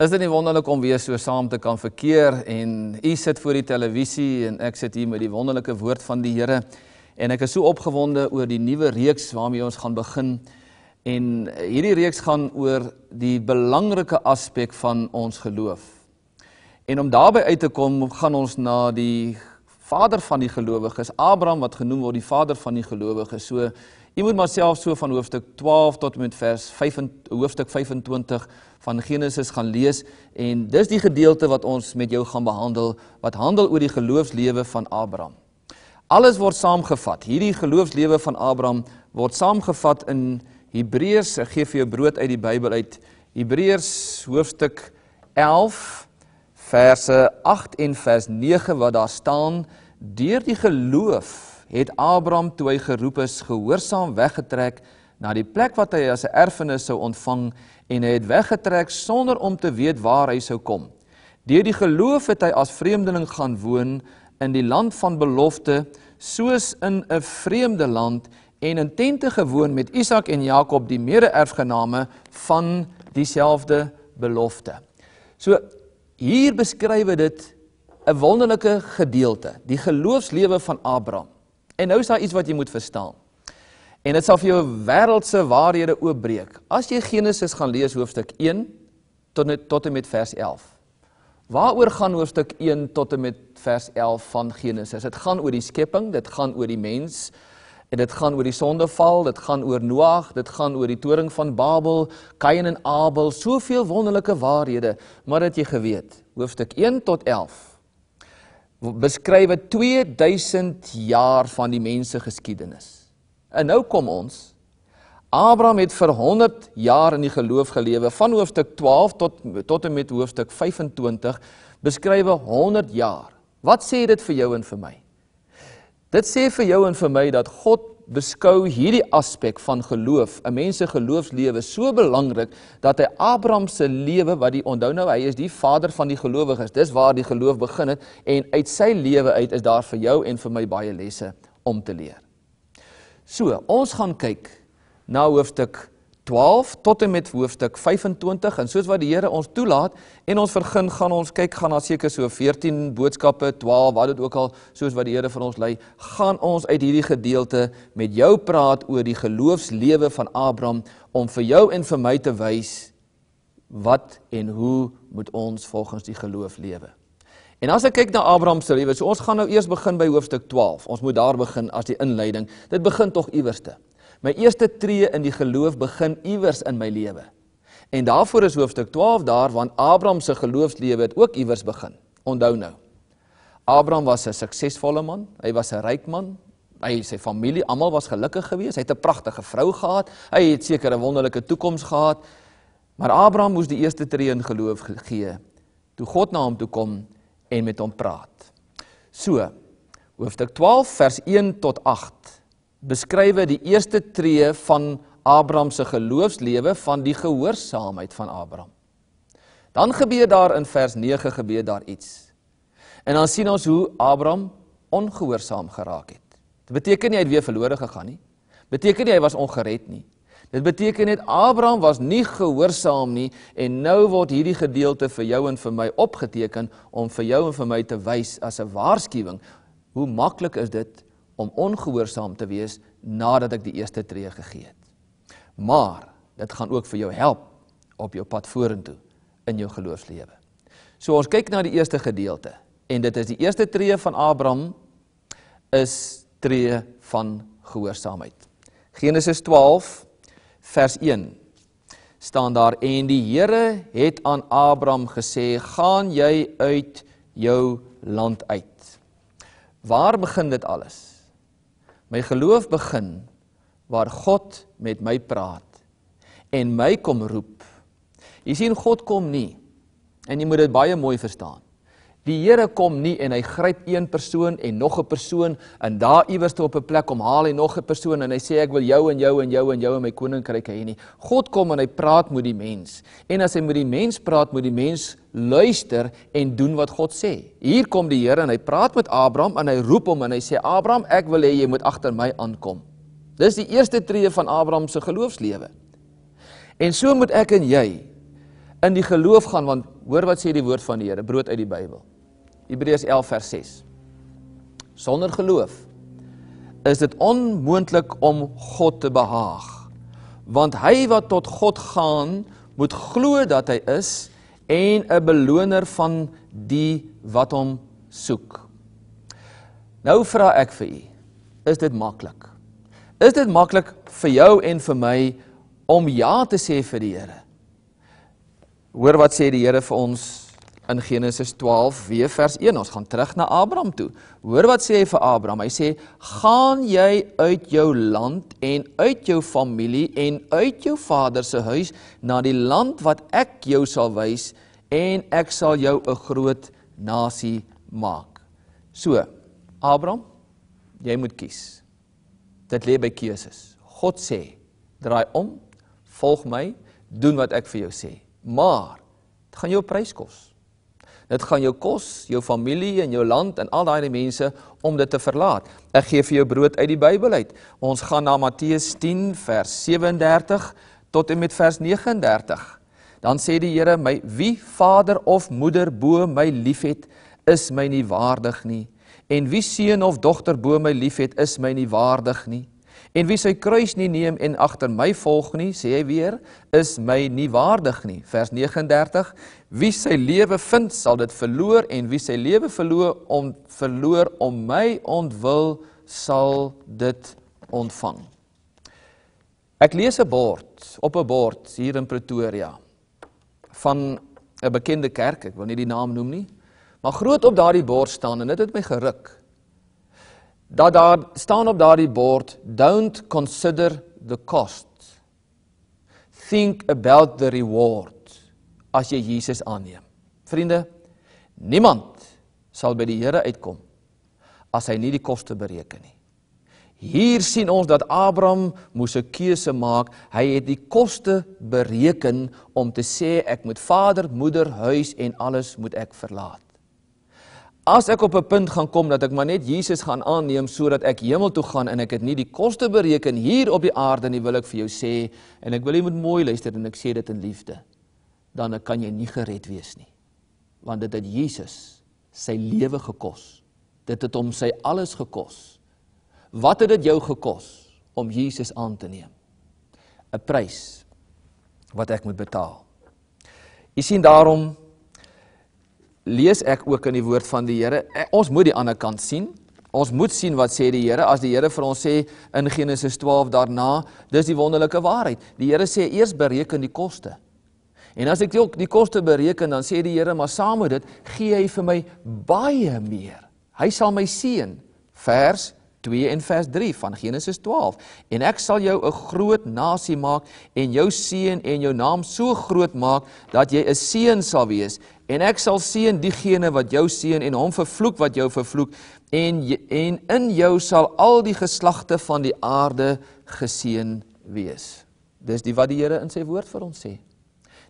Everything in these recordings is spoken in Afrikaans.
Is dit nie wonderlik om weer so saam te kan verkeer en u sit voor die televisie en ek sit hier met die wonderlike woord van die Here en ek is so opgewonde oor die nuwe reeks waarmee ons gaan begin en hierdie reeks gaan oor die belangrike aspek van ons geloof. En om daarby uit te kom, gaan ons na die vader van die gelowiges, Abraham wat genoem word die vader van die gelowiges. So Jy moet maar self so van hoofstuk 12 tot met vers 5 hoofstuk 25 van Genesis gaan lees en dis die gedeelte wat ons met jou gaan behandel wat handel oor die geloofslewe van Abraham. Alles word saamgevat. Hierdie geloofslewe van Abraham word saamgevat in Hebreërs, ek gee vir jou brood uit die Bybel uit. Hebreërs hoofstuk 11 verse 8 en vers 9 wat daar staan: Deur die geloof het Abraham toe hy geroep is gehoorsaam weggetrek na die plek wat hy as 'n erfenis sou ontvang en hy het weggetrek sonder om te weet waar hy sou kom. Deur die geloof het hy as vreemdeling gaan woon in die land van belofte soos in 'n vreemde land en in tente gewoon met Isak en Jakob die mede-erfgename van dieselfde belofte. So hier beskryf dit 'n wonderlike gedeelte, die geloofslewe van Abraham. En nou is daar iets wat jy moet verstaan. En dit sal vir jou wêreldse waarhede oopbreek. As jy Genesis gaan lees hoofstuk 1 tot net tot en met vers 11. Waaroor gaan hoofstuk 1 tot en met vers 11 van Genesis? Dit gaan oor die skepping, dit gaan oor die mens en dit gaan oor die sondeval, dit gaan oor Noag, dit gaan oor die toring van Babel, Kain en Abel, soveel wonderlike waarhede, maar dit jy geweet, hoofstuk 1 tot 11 beskrywe 2000 jaar van die mense geskiedenis. En nou kom ons. Abraham het vir 100 jaar in die geloof gelewe van hoofstuk 12 tot tot en met hoofstuk 25 beskrywe 100 jaar. Wat sê dit vir jou en vir my? Dit sê vir jou en vir my dat God beskou hierdie aspek van geloof, 'n mens se geloofslewe so belangrik dat hy Abraham se lewe wat die onthou nou hy is die vader van die gelowiges. Dis waar die geloof begin het en uit sy lewe uit is daar vir jou en vir my baie lesse om te leer. So, ons gaan kyk na hoofstuk 12. 12 tot en met hoofstuk 25 en soos wat die Here ons toelaat en ons vergun gaan ons kyk gaan na seker so 14 boodskappe 12 wat dit ook al soos wat die Here vir ons lei gaan ons uit hierdie gedeelte met jou praat oor die geloofslewe van Abraham om vir jou en vir my te wys wat en hoe moet ons volgens die geloof lewe En as ek kyk na Abraham se lewe, so ons gaan nou eers begin by hoofstuk 12. Ons moet daar begin as die inleiding. Dit begin tog iewers te. My eerste tree in die geloof begin iewers in my lewe. En daarvoor is hoofstuk 12 daar want Abraham se geloofslewe het ook iewers begin. Onthou nou. Abraham was 'n suksesvolle man, hy was 'n ryk man. Hy sy familie almal was gelukkig geweest. Hy het 'n pragtige vrou gehad. Hy het seker 'n wonderlike toekoms gehad. Maar Abraham moes die eerste tree in geloof gee toe God na hom toe kom en met hom praat. So, hoofstuk 12 vers 1 tot 8 beskryf hy die eerste tree van Abraham se geloofslewe van die gehoorsaamheid van Abraham. Dan gebeur daar in vers 9 gebeur daar iets. En dan sien ons hoe Abraham ongehoorsaam geraak het. Dit beteken nie hy het weer verlore gegaan nie. Beteken nie hy was ongered nie. Dit beteken net Abraham was nie gehoorsaam nie en nou word hierdie gedeelte vir jou en vir my opgeteken om vir jou en vir my te wys as 'n waarskuwing. Hoe maklik is dit om ongehoorsaam te wees nadat ek die eerste tree gegee het. Maar dit gaan ook vir jou help op jou pad vorentoe in jou geloofslewe. So ons kyk na die eerste gedeelte en dit is die eerste tree van Abraham is tree van gehoorsaamheid. Genesis 12 vers 1 staan daar en die Here het aan Abraham gesê: "Gaan jy uit jou land uit." Waar begin dit alles? My geloof begin waar God met my praat en my kom roep. Jy sien God kom nie. En jy moet dit baie mooi verstaan. Die Here kom nie en hy gryp een persoon en nog 'n persoon en daar iewers toe op 'n plek om haal hy nog 'n persoon en hy sê ek wil jou en jou en jou en jou in my koninkryk hê nie. God kom en hy praat met die mens. En as hy met die mens praat, moet die mens luister en doen wat God sê. Hier kom die Here en hy praat met Abraham en hy roep hom en hy sê Abraham, ek wil hê jy moet agter my aankom. Dis die eerste tree van Abraham se geloofslewe. En so moet ek en jy in die geloof gaan want hoor wat sê die woord van die Here brood uit die Bybel. Hebreërs 11 vers 6. Sonder geloof is dit onmoontlik om God te behaag. Want hy wat tot God gaan, moet glo dat hy is en 'n beloner van die wat hom soek. Nou vra ek vir u, is dit maklik? Is dit maklik vir jou en vir my om ja te sê vir die Here? Hoor wat sê die Here vir ons in Genesis 12 weer vers 1. Ons gaan terug na Abraham toe. Hoor wat sê hy vir Abraham? Hy sê: "Gaan jy uit jou land en uit jou familie en uit jou vader se huis na die land wat ek jou sal wys en ek sal jou 'n groot nasie maak." So, Abraham, jy moet kies. Dit lê by keuses. God sê: "Draai om, volg my, doen wat ek vir jou sê." Maar dit gaan jou prys kos dit gaan jou kos, jou familie en jou land en al daai mense om dit te verlaat. Ek gee vir jou brood uit die Bybel uit. Ons gaan na Matteus 10 vers 37 tot en met vers 39. Dan sê die Here my, wie vader of moeder bo my liefhet, is my nie waardig nie. En wie seun of dogter bo my liefhet, is my nie waardig nie. En wie sy kruis nie neem en agter my volg nie, sê hy weer, is my nie waardig nie. Vers 39: Wie sy lewe vind, sal dit verloor en wie sy lewe verloor om verloor om my ontwil sal dit ontvang. Ek lees 'n bord, op 'n bord hier in Pretoria van 'n bekende kerk, ek wil nie die naam noem nie, maar groot op daardie bord staan en dit het my geruk dat daar staan op daardie bord don't consider the cost think about the reward as jy Jesus aanneem vriende niemand sal by die Here uitkom as hy nie die koste bereken nie hier sien ons dat Abraham moes 'n keuse maak hy het die koste bereken om te sê ek moet vader moeder huis en alles moet ek verlaat As ek op 'n punt gaan kom dat ek maar net Jesus gaan aanneem sodat ek hemel toe gaan en ek het nie die koste bereken hier op die aarde nie, wil ek vir jou sê en ek wil jy moet mooi luister en ek sê dit in liefde, dan kan jy nie gered wees nie. Want dit het Jesus sy lewe gekos. Dit het hom sy alles gekos. Wat het dit jou gekos om Jesus aan te neem? 'n Prys wat ek moet betaal. Jy sien daarom lees ek ook in die woord van die Here. Eh, ons moet die ander kant sien. Ons moet sien wat sê die Here as die Here vir ons sê in Genesis 12 daarna, dis die wonderlike waarheid. Die Here sê eers bereken die koste. En as ek ook die koste bereken, dan sê die Here maar saam met dit gee hy vir my baie meer. Hy sal my seën. Vers 13. 2 en vers 3 van Genesis 12. En ek sal jou 'n groot nasie maak en jou seën en jou naam so groot maak dat jy 'n seën sal wees. En ek sal seën diegene wat jou seën en hom vervloek wat jou vervloek en en in jou sal al die geslagte van die aarde geseën wees. Dis die wat die Here in sy woord vir ons sê.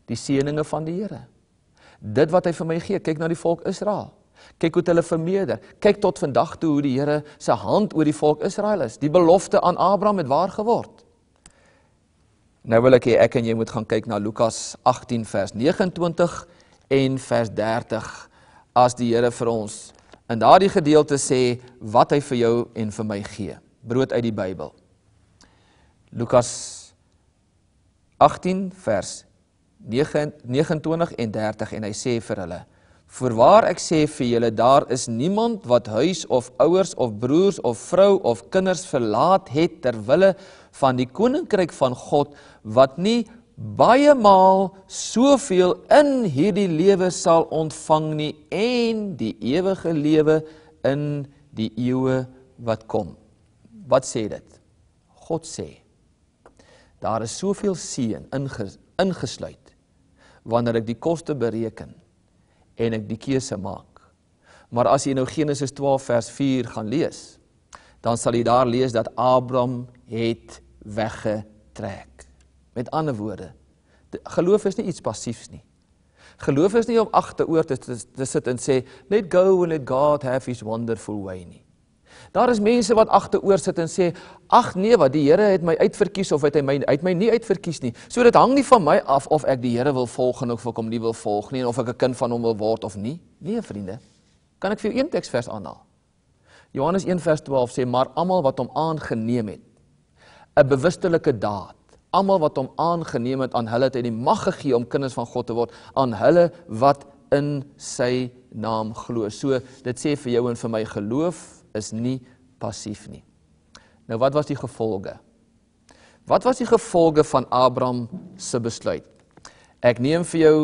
Die seëninge van die Here. Dit wat hy vir my gee, kyk na die volk Israel. Kyk hoe dit hulle vermeerder. Kyk tot vandag toe hoe die Here se hand oor die volk Israel is. Die belofte aan Abraham het waar geword. Nou wil ek hê ek en jy moet gaan kyk na Lukas 18 vers 29 en vers 30 as die Here vir ons in daardie gedeelte sê wat hy vir jou en vir my gee. Brood uit die Bybel. Lukas 18 vers 29 en 30 en hy sê vir hulle Voorwaar ek sê vir julle, daar is niemand wat huis of ouers of broers of vrou of kinders verlaat het ter wille van die koninkryk van God wat nie baie maal soveel in hierdie lewe sal ontvang nie en die ewige lewe in die eeue wat kom. Wat sê dit? God sê daar is soveel seën inges, ingesluit wanneer ek die koste bereken en ek die keuse maak. Maar as jy nou Genesis 12 vers 4 gaan lees, dan sal jy daar lees dat Abraham het weggetrek. Met ander woorde, geloof is nie iets passiefs nie. Geloof is nie om agteroor te, te, te sit en sê net go and let God have his wonderful way nie. Daar is mense wat agteroor sit en sê: "Ag nee, wat die Here het my uitverkies of het hy my uit my nie uitverkies nie." So dit hang nie van my af of ek die Here wil volg en of ek hom nie wil volg nie en of ek 'n kind van hom wil word of nie. Nee, vriende. Kan ek vir jou een teksvers aanhaal? Johannes 1:12 sê: "Maar almal wat hom aangeneem het, 'n bewusstellike daad Almal wat hom aangeneem het aan hulle het hy die mag gegee om kinders van God te word aan hulle wat in sy naam glo. So dit sê vir jou en vir my geloof is nie passief nie. Nou wat was die gevolge? Wat was die gevolge van Abraham se besluit? Ek neem vir jou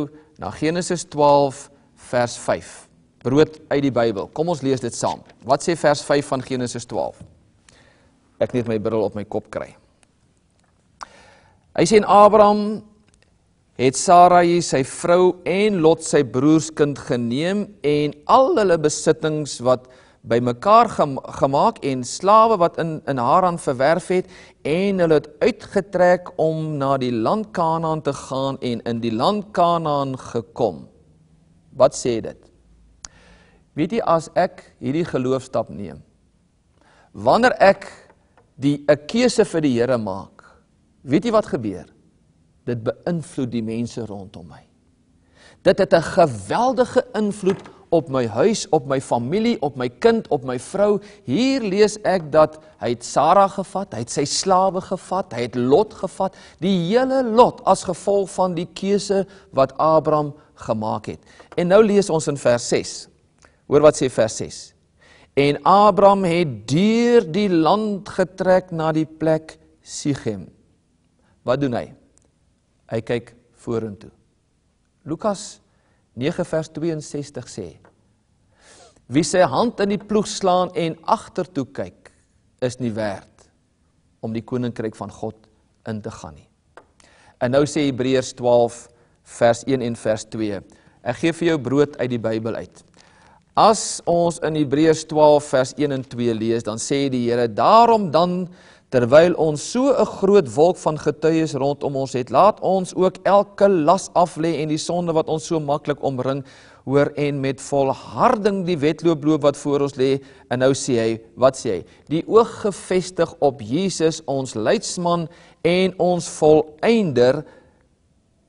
na Genesis 12 vers 5. Brood uit die Bybel. Kom ons lees dit saam. Wat sê vers 5 van Genesis 12? Ek net my bril op my kop kry. Hy sê en Abraham het Sarai sy vrou en Lot sy broerskind geneem en al hulle besittings wat uh bymekaar gemaak en slawe wat in in Haran verwerf het en hulle het uitgetrek om na die land Kanaan te gaan en in die land Kanaan gekom. Wat sê dit? Weet jy as ek hierdie geloofstap neem, wanneer ek die 'n keuse vir die Here maak, weet jy wat gebeur? Dit beïnvloed die mense rondom my. Dit het 'n geweldige invloed op my huis, op my familie, op my kind, op my vrou. Hier lees ek dat hy het Sarah gevat, hy het sy slawe gevat, hy het Lot gevat, die hele lot as gevolg van die keuse wat Abraham gemaak het. En nou lees ons in vers 6. Hoor wat sê vers 6. En Abraham het deur die land getrek na die plek Sichem. Wat doen hy? Hy kyk vorentoe. Lukas 9 vers 62 sê: Wie sy hand in die ploeg slaan en agtertoe kyk, is nie werd om die koninkryk van God in te gaan nie. En nou sê Hebreërs 12 vers 1 en vers 2: Ek gee vir jou brood uit die Bybel uit. As ons in Hebreërs 12 vers 1 en 2 lees, dan sê die Here: Daarom dan terwyl ons so 'n groot wolk van getuies rondom ons het, laat ons ook elke las af lê en die sonde wat ons so maklik omring, hoor en met volharding die wedloop loop wat voor ons lê. En nou sê hy, wat sê hy? Die oog gefestig op Jesus, ons leidsman en ons volëinder,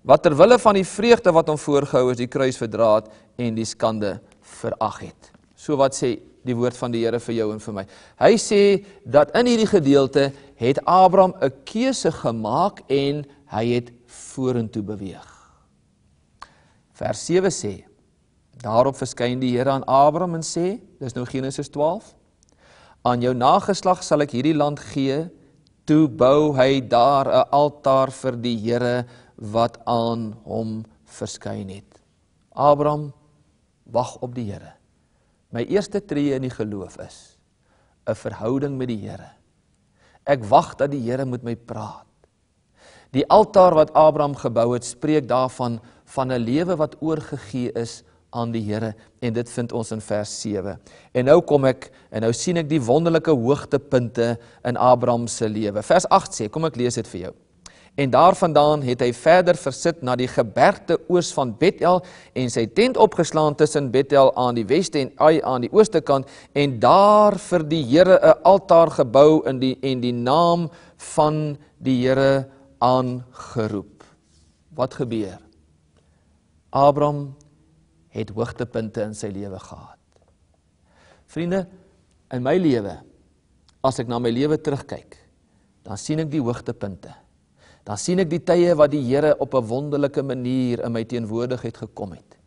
wat terwille van die vreugde wat hom voorgehou is, die kruis verdra het en die skande verag het. So wat sê die woord van die Here vir jou en vir my. Hy sê dat in hierdie gedeelte het Abraham 'n keuse gemaak en hy het vorentoe beweeg. Vers 7 sê: Daarop verskyn die Here aan Abraham en sê, dis nou Genesis 12: Aan jou nageslag sal ek hierdie land gee. Toe bou hy daar 'n altaar vir die Here wat aan hom verskyn het. Abraham wag op die Here. My eerste tree in die geloof is 'n verhouding met die Here. Ek wag dat die Here met my praat. Die altaar wat Abraham gebou het, spreek daarvan van 'n lewe wat oorgegee is aan die Here en dit vind ons in vers 7. En nou kom ek en nou sien ek die wonderlike hoogtepunte in Abraham se lewe. Vers 8 sê, kom ek lees dit vir jou en daarvandaan het hy verder versit na die gebergte oos van Bethel en sy tent opgeslaan tussen Bethel aan die weste en Ai aan die ooste kant en daar vir die Here 'n altaar gebou in die en die naam van die Here aangeroep. Wat gebeur? Abraham het hoogtepunte in sy lewe gehad. Vriende, in my lewe as ek na my lewe terugkyk, dan sien ek die hoogtepunte dan sien ek die tye wat die Here op 'n wonderlike manier in my teenwoordigheid gekom het.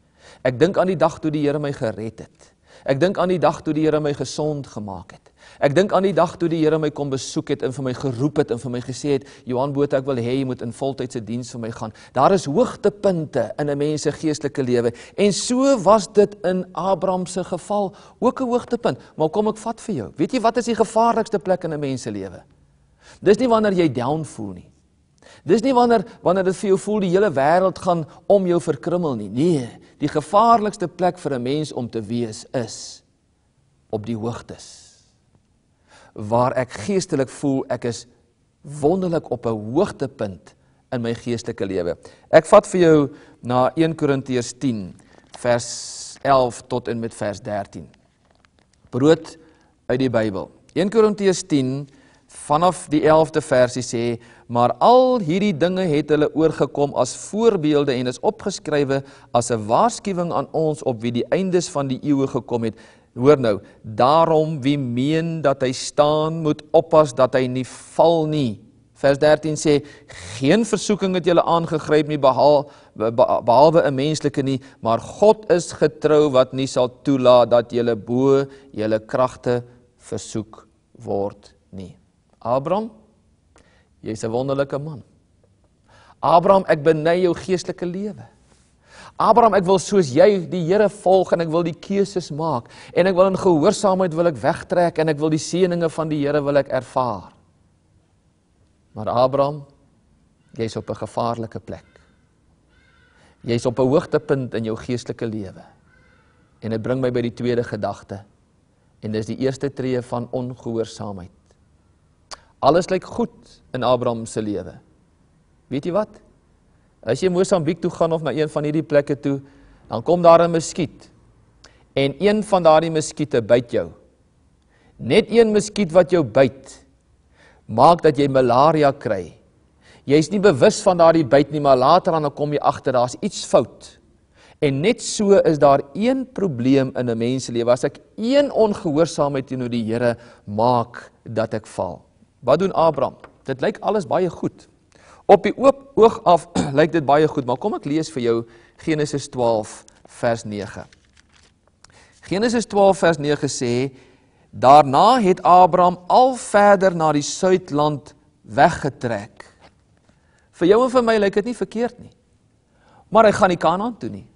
Ek dink aan die dag toe die Here my gered het. Ek dink aan die dag toe die Here my gesond gemaak het. Ek dink aan die dag toe die Here my kom besoek het en vir my geroep het en vir my gesê het, Johan Botha, ek wil hê jy moet in voltydse diens vir my gaan. Daar is hoogtepunte in 'n mens se geestelike lewe en so was dit in Abraham se geval, ook 'n hoogtepunt, maar kom ek vat vir jou. Weet jy wat is die gevaarlikste plek in 'n mens se lewe? Dis nie wanneer jy down voel nie. Dis nie wanneer wanneer dit vir jou voel die hele wêreld gaan om jou verkrummel nie. Nee, die gevaarlikste plek vir 'n mens om te wees is op die hoogtes waar ek geestelik voel ek is wonderlik op 'n hoogtepunt in my geestelike lewe. Ek vat vir jou na 1 Korintiërs 10 vers 11 tot en met vers 13. Brood uit die Bybel. 1 Korintiërs 10 vanaf die 11de versie sê, maar al hierdie dinge het hulle oorgekom as voorbeelde en is opgeskrywe as 'n waarskuwing aan ons op wie die eindes van die eeue gekom het. Hoor nou, daarom wie meen dat hy staan moet oppas dat hy nie val nie. Vers 13 sê geen versoeking het julle aangegryp nie behal behalwe 'n menslike nie, maar God is getrou wat nie sal toelaat dat julle bo julle kragte versoek word nie. Abraham, jy's 'n wonderlike man. Abraham, ek beny jou geestelike lewe. Abraham, ek wil soos jy die Here volg en ek wil die keuses maak en ek wil in gehoorsaamheid wil ek wegtrek en ek wil die seëninge van die Here wil ek ervaar. Maar Abraham, jy's op 'n gevaarlike plek. Jy's op 'n hoogtepunt in jou geestelike lewe. En dit bring my by die tweede gedagte. En dis die eerste tree van ongehoorsaamheid. Alles lyk goed in Abraham se lewe. Weet jy wat? As jy Mosambiek toe gaan of na een van hierdie plekke toe, dan kom daar 'n muskiet. En een van daardie muskiete byt jou. Net een muskiet wat jou byt, maak dat jy malaria kry. Jy's nie bewus van daardie byt nie, maar later dan kom jy agter daar's iets fout. En net so is daar een probleem in 'n mens se lewe. As ek een ongehoorsaamheid teenoor die Here maak, dat ek val. Wat doen Abraham? Dit lyk alles baie goed. Op die oop oog af lyk dit baie goed, maar kom ek lees vir jou Genesis 12 vers 9. Genesis 12 vers 9 sê: Daarna het Abraham al verder na die suidland weggetrek. Vir jou en vir my lyk dit nie verkeerd nie. Maar hy gaan nie Kanaan toe nie.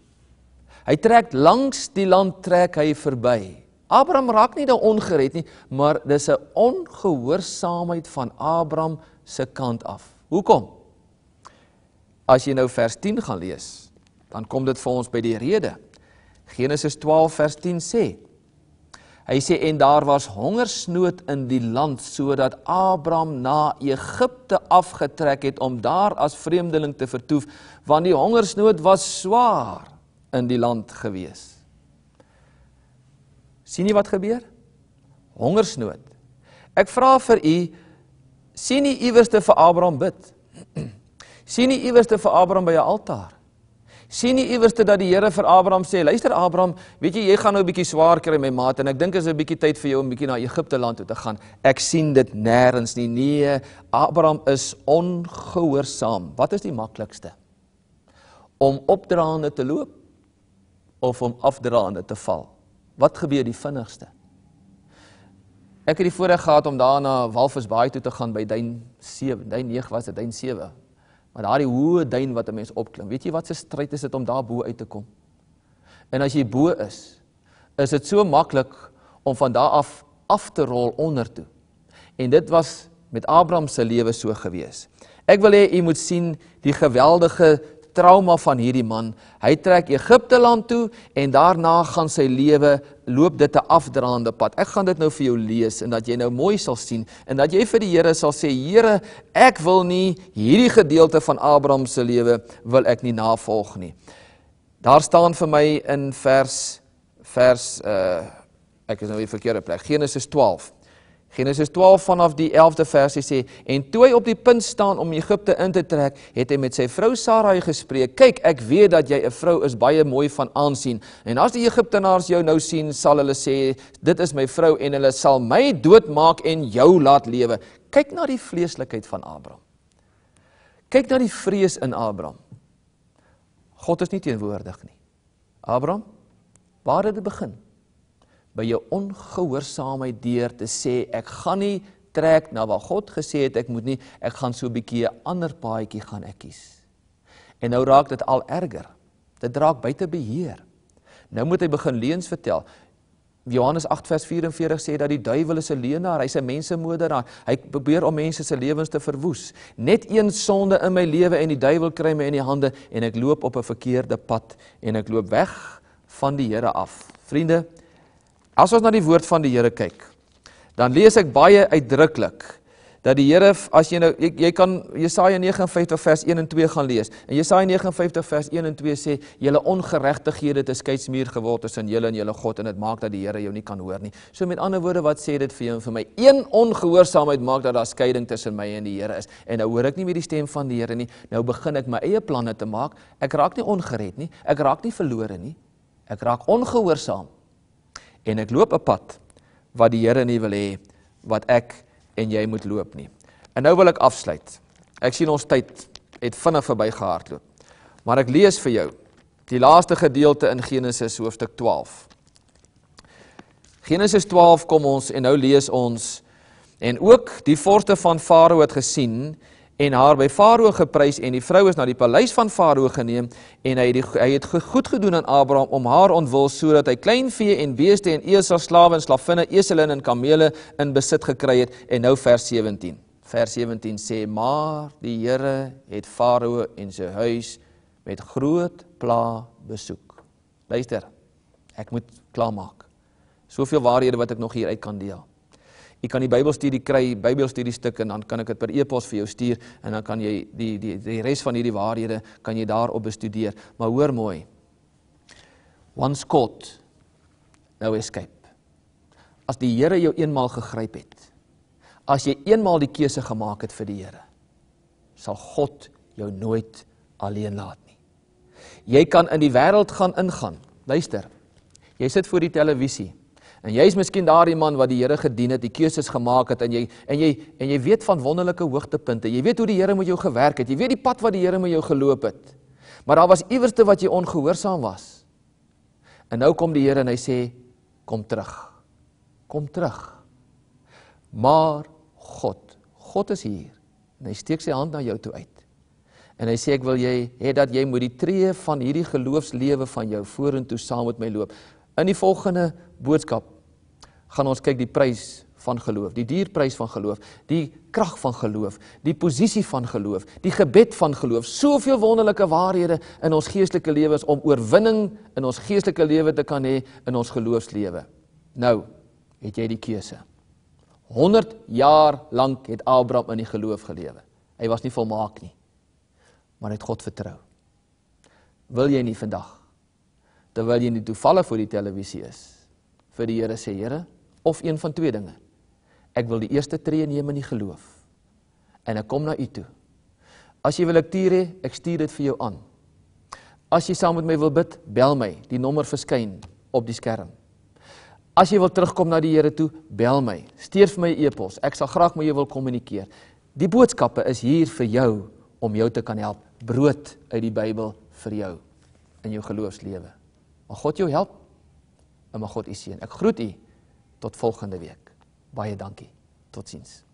Hy trek langs die land trek hy verby. Abraham raak nie nou ongered nie, maar dis 'n ongehoorsaamheid van Abraham se kant af. Hoekom? As jy nou vers 10 gaan lees, dan kom dit vir ons by die rede. Genesis 12 vers 10 sê: Hy sê en daar was hongersnood in die land sodat Abraham na Egipte afgetrek het om daar as vreemdeling te vertoef, want die hongersnood was swaar in die land gewees. Sien jy wat gebeur? Hongersnood. Ek vra vir u, sien jy iewerste vir Abraham bid? sien jy iewerste vir Abraham by 'n altaar? Sien jy iewerste dat die Here vir Abraham sê, "Luister Abraham, weet jy jy gaan nou 'n bietjie swaar kry my maat en ek dink is 'n bietjie tyd vir jou om bietjie na Egipte land toe te gaan." Ek sien dit nêrens nie. Nee, Abraham is ongehoorsaam. Wat is die maklikste? Om opdraande te loop of om afdraande te val? Wat gebeur die vinnigste? Ek het die voorreg gehad om daarna Walvisbaai toe te gaan by Duin 7, Duin 9 was dit, Duin 7. Maar daardie hoë duin wat 'n mens opklim, weet jy wat se stryd is dit om daar bo uit te kom? En as jy bo is, is dit so maklik om van daar af af te rol onder toe. En dit was met Abraham se lewe so gewees. Ek wil hê u moet sien die geweldige trauma van hierdie man. Hy trek Egipte land toe en daarna gaan sy lewe loop dit 'n afdraande pad. Ek gaan dit nou vir jou lees en dat jy nou mooi sal sien en dat jy vir die Here sal sê: "Here, ek wil nie hierdie gedeelte van Abraham se lewe wil ek nie navolg nie." Daar staan vir my in vers vers uh ek is nou weer verkeerde plek. Genesis 12. Genesis 12 vanaf die 11de vers sê en toe hy op die punt staan om Egipte in te trek, het hy met sy vrou Sarai gespreek: "Kyk, ek weet dat jy 'n vrou is baie mooi van aansien. En as die Egiptenaars jou nou sien, sal hulle sê, dit is my vrou en hulle sal my doodmaak en jou laat lewe." Kyk na die vleeslikheid van Abraham. Kyk na die vrees in Abraham. God is nie teenwoordig nie. Abraham, waar het dit begin? by jou ongehoorsaamheid deur te sê ek gaan nie trek na wat God gesê het ek moet nie, ek gaan so 'n bietjie 'n ander paadjie gaan ek kies. En nou raak dit al erger. Dit raak buite beheer. Nou moet hy begin leuns vertel. Johannes 8:44 sê dat die duiwel is 'n leenaar, hy's 'n mensemoderaar. Hy probeer om mense se lewens te verwoes. Net een sonde in my lewe en die duiwel kry my in die hande en ek loop op 'n verkeerde pad en ek loop weg van die Here af. Vriende, As ons na die woord van die Here kyk, dan lees ek baie uitdruklik dat die Here as jy nou jy, jy kan Jesaja 59 vers 1 en 2 gaan lees. En Jesaja 59 vers 1 en 2 sê julle ongeregtighede het 'n skeidsmuur geword tussen julle en julle God en dit maak dat die Here jou nie kan hoor nie. So met ander woorde wat sê dit vir jou en vir my? Een ongehoorsaamheid maak dat daar skeiding tussen my en die Here is. En nou hoor ek nie meer die stem van die Here nie. Nou begin ek my eie planne te maak. Ek raak nie ongered nie. Ek raak nie verlore nie. Ek raak ongehoorsaam en ek loop 'n pad wat die Here nie wil hê wat ek en jy moet loop nie. En nou wil ek afsluit. Ek sien ons tyd het vinnig verbygehardloop. Maar ek lees vir jou die laaste gedeelte in Genesis hoofstuk 12. Genesis 12 kom ons en nou lees ons en ook die vorste van Farao het gesien en haar by Farao geprys en die vrou is na die paleis van Farao geneem en hy het die, hy het goed gedoen aan Abraham om haar ontwil sodat hy kleinvee en beeste en Esau slawe en slavinne eseline en kamele in besit gekry het en nou vers 17 vers 17 sê maar die Here het Farao en sy huis met groot pla besoek luister ek moet klaarmaak soveel waarhede wat ek nog hier uit kan deel jy kan die Bybelstudie kry, Bybelstudie stuk en dan kan ek dit per e-pos vir jou stuur en dan kan jy die die die res van hierdie waarhede kan jy daarop bestudeer. Maar hoor mooi. Once caught, no escape. As die Here jou eenmaal gegryp het, as jy eenmaal die keuse gemaak het vir die Here, sal God jou nooit alleen laat nie. Jy kan in die wêreld gaan ingaan. Luister. Jy sit voor die televisie. En jy is miskien daardie man wat die Here gedien het, die keuses gemaak het en jy en jy en jy weet van wonderlike hoogtepunte. Jy weet hoe die Here met jou gewerk het. Jy weet die pad wat die Here met jou geloop het. Maar daar was iewerste wat jy ongehoorsaam was. En nou kom die Here en hy sê kom terug. Kom terug. Maar God, God is hier. En hy steek sy hand na jou toe uit. En hy sê ek wil jy hê dat jy moet die tree van hierdie geloofslewe van jou vorentoe saam met my loop. In die volgende boodskap gaan ons kyk die prys van geloof, die dierprys van geloof, die krag van geloof, die posisie van geloof, die gebed van geloof. Soveel wonderlike waarhede in ons geestelike lewens om oorwinning in ons geestelike lewe te kan hê in ons geloofslewe. Nou, het jy die keuse. 100 jaar lank het Abraham in die geloof gelewe. Hy was nie volmaak nie. Maar hy het God vertrou. Wil jy nie vandag terwyl jy in die toevallig vir die televisie is vir die Here sê Here of een van twee dinge. Ek wil die eerste tree neem in die geloof. En ek kom na u toe. As jy wil ek tree, ek stuur dit vir jou aan. As jy saam met my wil bid, bel my. Die nommer verskyn op die skerm. As jy wil terugkom na die Here toe, bel my. Stuur vir my 'n e e-pos. Ek sal graag met jou wil kommunikeer. Die boodskappe is hier vir jou om jou te kan help. Brood uit die Bybel vir jou in jou geloofslewe. Mag God jou help en mag God u seën. Ek groet u tot volgende week. Baie dankie. Totsiens.